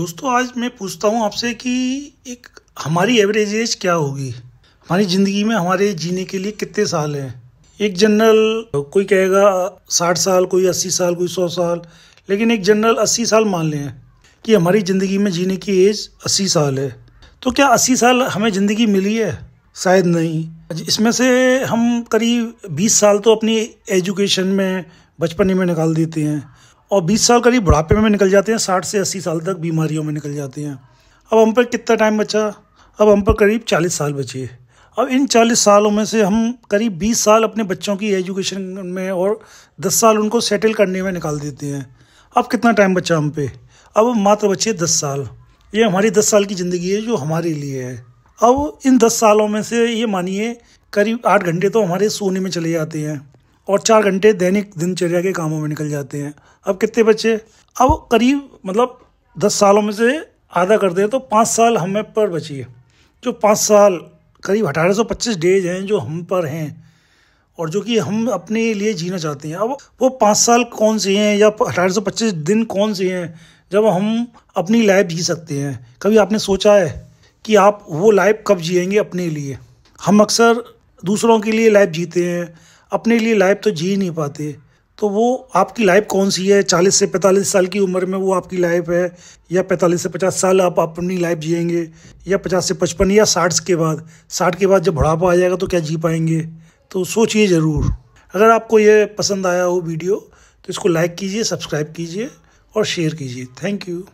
दोस्तों आज मैं पूछता हूँ आपसे कि एक हमारी एवरेज एज क्या होगी हमारी ज़िंदगी में हमारे जीने के लिए कितने साल हैं एक जनरल कोई कहेगा साठ साल कोई अस्सी साल कोई सौ साल लेकिन एक जनरल अस्सी साल मान लें कि हमारी ज़िंदगी में जीने की एज अस्सी साल है तो क्या अस्सी साल हमें ज़िंदगी मिली है शायद नहीं इसमें से हम करीब बीस साल तो अपनी एजुकेशन में बचपने में निकाल देते हैं और 20 साल करीब बुढ़ापे में निकल जाते हैं 60 से 80 साल तक बीमारियों में निकल जाते हैं अब हम पर कितना टाइम बचा अब हम पर करीब 40 साल बचे अब इन 40 सालों में से हम करीब 20 साल अपने बच्चों की एजुकेशन में और 10 साल उनको सेटल करने में निकाल देते हैं अब कितना टाइम बचा हम पे अब मात्र बचे दस साल ये हमारी दस साल की ज़िंदगी है जो हमारे लिए है अब इन दस सालों में से ये मानिए करीब आठ घंटे तो हमारे सोने में चले जाते हैं और चार घंटे दैनिक दिनचर्या के कामों में निकल जाते हैं अब कितने बच्चे अब करीब मतलब दस सालों में से आधा करते हैं तो पाँच साल हमें पर बचिए जो पाँच साल करीब अठारह सौ पच्चीस डेज हैं जो हम पर हैं और जो कि हम अपने लिए जीना चाहते हैं अब वो पाँच साल कौन से हैं या अठारह सौ पच्चीस दिन कौन से हैं जब हम अपनी लाइफ जी सकते हैं कभी आपने सोचा है कि आप वो लाइफ कब जिएंगे अपने लिए हम अक्सर दूसरों के लिए लाइफ जीते हैं अपने लिए लाइफ तो जी नहीं पाते तो वो आपकी लाइफ कौन सी है चालीस से पैंतालीस साल की उम्र में वो आपकी लाइफ है या पैंतालीस से पचास साल आप अपनी लाइफ जियेंगे या पचास से पचपन या साठ के बाद साठ के बाद जब बुढ़ापा आ जाएगा तो क्या जी पाएंगे तो सोचिए ज़रूर अगर आपको ये पसंद आया हो वीडियो तो इसको लाइक कीजिए सब्सक्राइब कीजिए और शेयर कीजिए थैंक यू